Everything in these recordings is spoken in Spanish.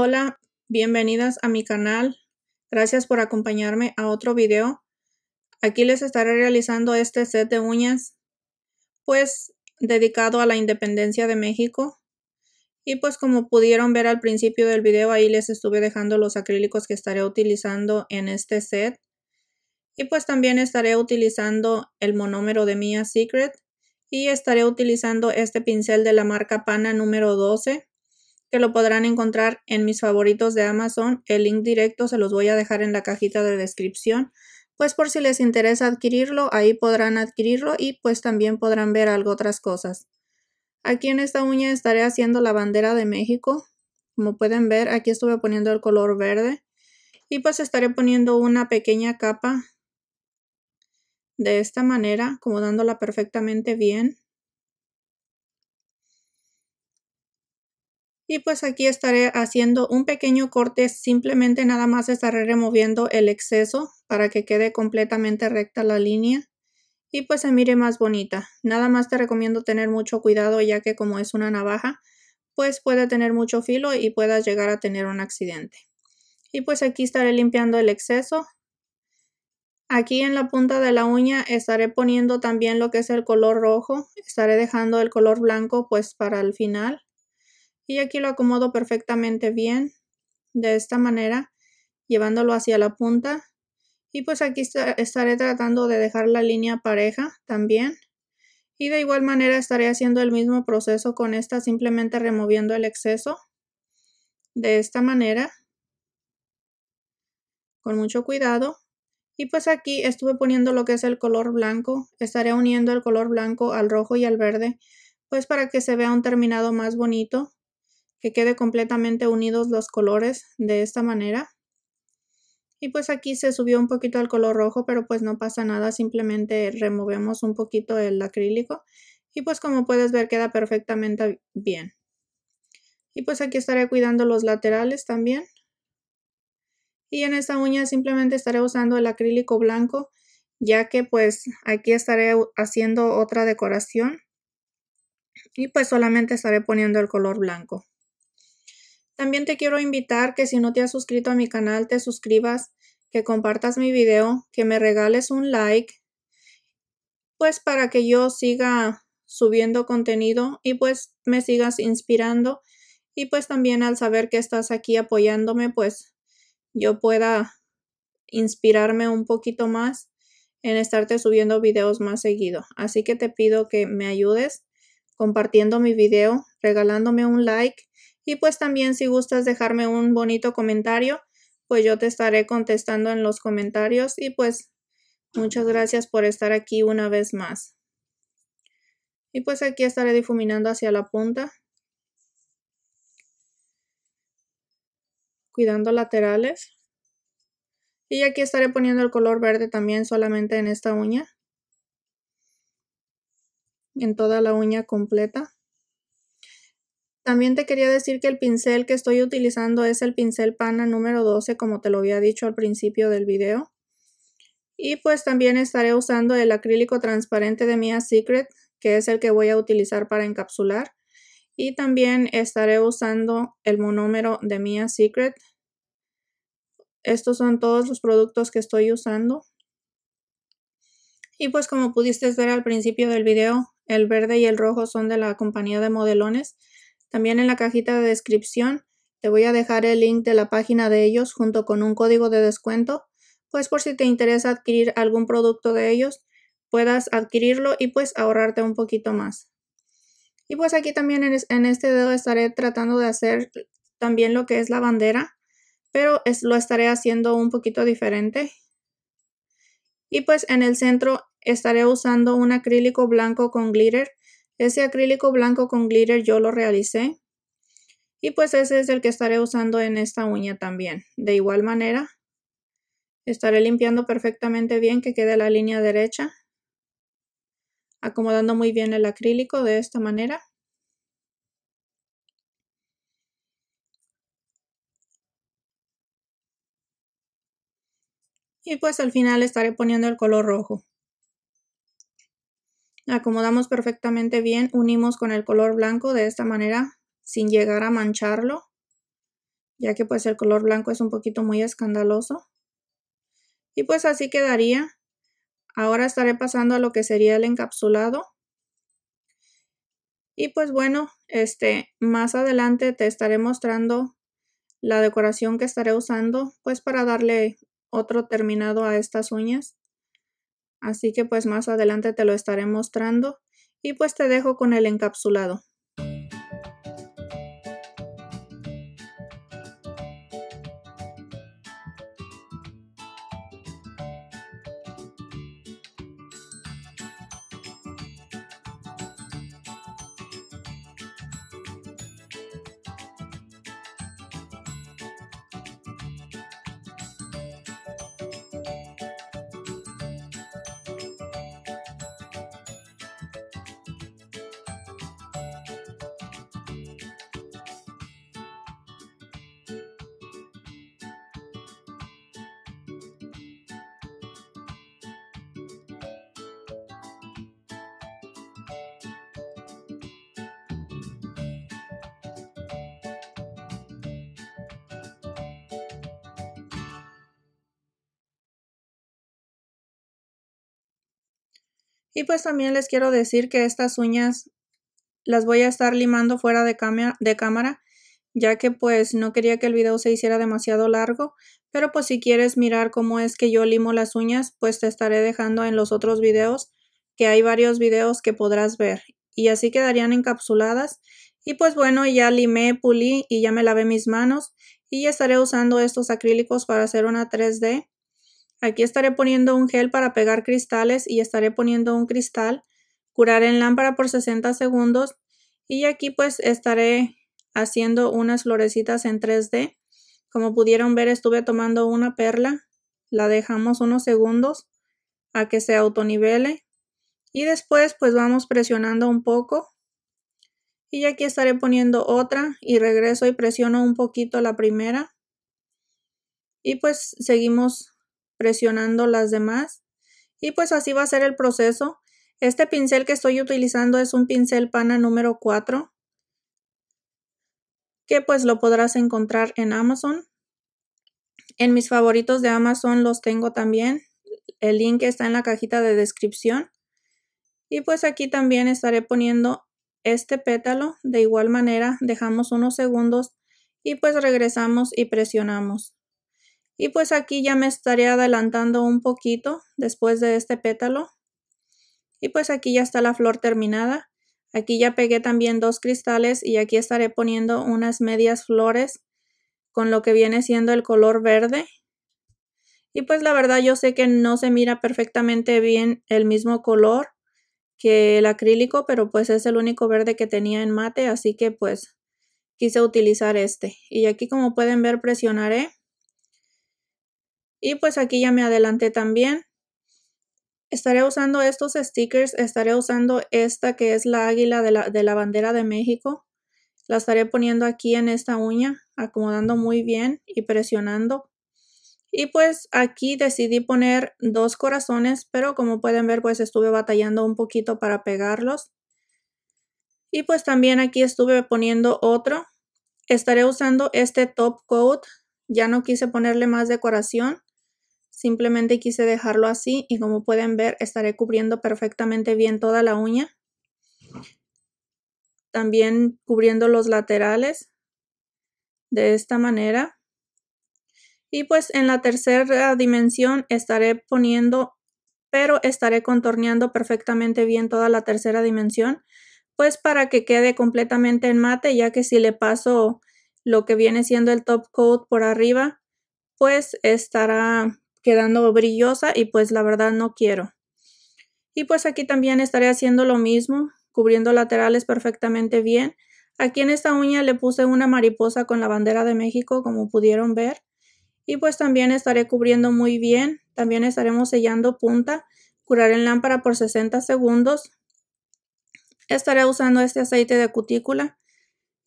Hola, bienvenidas a mi canal. Gracias por acompañarme a otro video. Aquí les estaré realizando este set de uñas, pues dedicado a la independencia de México. Y pues como pudieron ver al principio del video, ahí les estuve dejando los acrílicos que estaré utilizando en este set. Y pues también estaré utilizando el monómero de Mia Secret y estaré utilizando este pincel de la marca Pana número 12 que lo podrán encontrar en mis favoritos de Amazon. El link directo se los voy a dejar en la cajita de descripción. Pues por si les interesa adquirirlo, ahí podrán adquirirlo y pues también podrán ver algo otras cosas. Aquí en esta uña estaré haciendo la bandera de México. Como pueden ver, aquí estuve poniendo el color verde. Y pues estaré poniendo una pequeña capa de esta manera, acomodándola perfectamente bien. Y pues aquí estaré haciendo un pequeño corte, simplemente nada más estaré removiendo el exceso para que quede completamente recta la línea y pues se mire más bonita. Nada más te recomiendo tener mucho cuidado ya que como es una navaja, pues puede tener mucho filo y puedas llegar a tener un accidente. Y pues aquí estaré limpiando el exceso. Aquí en la punta de la uña estaré poniendo también lo que es el color rojo. Estaré dejando el color blanco pues para el final. Y aquí lo acomodo perfectamente bien de esta manera, llevándolo hacia la punta. Y pues aquí estaré tratando de dejar la línea pareja también. Y de igual manera estaré haciendo el mismo proceso con esta, simplemente removiendo el exceso de esta manera, con mucho cuidado. Y pues aquí estuve poniendo lo que es el color blanco, estaré uniendo el color blanco al rojo y al verde, pues para que se vea un terminado más bonito que quede completamente unidos los colores de esta manera. Y pues aquí se subió un poquito al color rojo, pero pues no pasa nada, simplemente removemos un poquito el acrílico y pues como puedes ver queda perfectamente bien. Y pues aquí estaré cuidando los laterales también. Y en esta uña simplemente estaré usando el acrílico blanco, ya que pues aquí estaré haciendo otra decoración. Y pues solamente estaré poniendo el color blanco. También te quiero invitar que si no te has suscrito a mi canal, te suscribas, que compartas mi video, que me regales un like, pues para que yo siga subiendo contenido y pues me sigas inspirando y pues también al saber que estás aquí apoyándome, pues yo pueda inspirarme un poquito más en estarte subiendo videos más seguido. Así que te pido que me ayudes compartiendo mi video, regalándome un like y pues también si gustas dejarme un bonito comentario, pues yo te estaré contestando en los comentarios y pues muchas gracias por estar aquí una vez más. Y pues aquí estaré difuminando hacia la punta. Cuidando laterales. Y aquí estaré poniendo el color verde también solamente en esta uña. En toda la uña completa. También te quería decir que el pincel que estoy utilizando es el pincel pana número 12, como te lo había dicho al principio del video. Y pues también estaré usando el acrílico transparente de Mia Secret, que es el que voy a utilizar para encapsular. Y también estaré usando el monómero de Mia Secret. Estos son todos los productos que estoy usando. Y pues como pudiste ver al principio del video, el verde y el rojo son de la compañía de modelones también en la cajita de descripción te voy a dejar el link de la página de ellos junto con un código de descuento, pues por si te interesa adquirir algún producto de ellos, puedas adquirirlo y pues ahorrarte un poquito más. Y pues aquí también en este dedo estaré tratando de hacer también lo que es la bandera, pero lo estaré haciendo un poquito diferente. Y pues en el centro estaré usando un acrílico blanco con glitter ese acrílico blanco con glitter yo lo realicé. Y pues ese es el que estaré usando en esta uña también. De igual manera, estaré limpiando perfectamente bien que quede la línea derecha. Acomodando muy bien el acrílico de esta manera. Y pues al final estaré poniendo el color rojo acomodamos perfectamente bien, unimos con el color blanco de esta manera sin llegar a mancharlo, ya que pues el color blanco es un poquito muy escandaloso. Y pues así quedaría. Ahora estaré pasando a lo que sería el encapsulado. Y pues bueno, este, más adelante te estaré mostrando la decoración que estaré usando, pues para darle otro terminado a estas uñas. Así que pues más adelante te lo estaré mostrando y pues te dejo con el encapsulado. Y pues también les quiero decir que estas uñas las voy a estar limando fuera de, de cámara, ya que pues no quería que el video se hiciera demasiado largo, pero pues si quieres mirar cómo es que yo limo las uñas, pues te estaré dejando en los otros videos, que hay varios videos que podrás ver. Y así quedarían encapsuladas. Y pues bueno, ya limé, pulí y ya me lavé mis manos. Y ya estaré usando estos acrílicos para hacer una 3D. Aquí estaré poniendo un gel para pegar cristales y estaré poniendo un cristal. Curar en lámpara por 60 segundos. Y aquí pues estaré haciendo unas florecitas en 3D. Como pudieron ver estuve tomando una perla. La dejamos unos segundos a que se autonivele. Y después pues vamos presionando un poco. Y aquí estaré poniendo otra y regreso y presiono un poquito la primera. Y pues seguimos presionando las demás. Y pues así va a ser el proceso. Este pincel que estoy utilizando es un pincel pana número 4, que pues lo podrás encontrar en Amazon. En mis favoritos de Amazon los tengo también. El link está en la cajita de descripción. Y pues aquí también estaré poniendo este pétalo. De igual manera dejamos unos segundos y pues regresamos y presionamos. Y pues aquí ya me estaré adelantando un poquito después de este pétalo. Y pues aquí ya está la flor terminada. Aquí ya pegué también dos cristales y aquí estaré poniendo unas medias flores con lo que viene siendo el color verde. Y pues la verdad yo sé que no se mira perfectamente bien el mismo color que el acrílico, pero pues es el único verde que tenía en mate, así que pues quise utilizar este. Y aquí como pueden ver presionaré y pues aquí ya me adelanté también. Estaré usando estos stickers, estaré usando esta que es la águila de la, bandera de México. La estaré poniendo aquí en esta uña, acomodando muy bien y presionando. Y pues aquí decidí poner dos corazones, pero como pueden ver pues estuve batallando un poquito para pegarlos. Y pues también aquí estuve poniendo otro. Estaré usando este top coat. Ya no quise ponerle más decoración. Simplemente quise dejarlo así y como pueden ver estaré cubriendo perfectamente bien toda la uña. También cubriendo los laterales de esta manera. Y pues en la tercera dimensión estaré poniendo, pero estaré contorneando perfectamente bien toda la tercera dimensión, pues para que quede completamente en mate, ya que si le paso lo que viene siendo el top coat por arriba, pues estará quedando brillosa y pues la verdad no quiero. Y pues aquí también estaré haciendo lo mismo, cubriendo laterales perfectamente bien. Aquí en esta uña le puse una mariposa con la bandera de México, como pudieron ver. Y pues también estaré cubriendo muy bien. También estaremos sellando punta. Curar en lámpara por 60 segundos. Estaré usando este aceite de cutícula.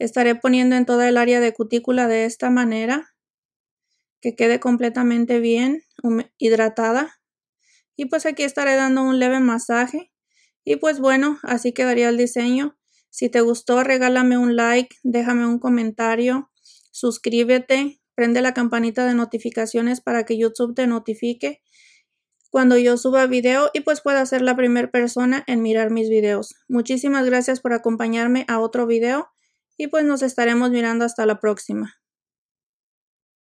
Estaré poniendo en toda el área de cutícula de esta manera que quede completamente bien hidratada. Y pues aquí estaré dando un leve masaje. Y pues bueno, así quedaría el diseño. Si te gustó, regálame un like, déjame un comentario, suscríbete, prende la campanita de notificaciones para que YouTube te notifique cuando yo suba video y pues pueda ser la primera persona en mirar mis videos. Muchísimas gracias por acompañarme a otro video y pues nos estaremos mirando hasta la próxima.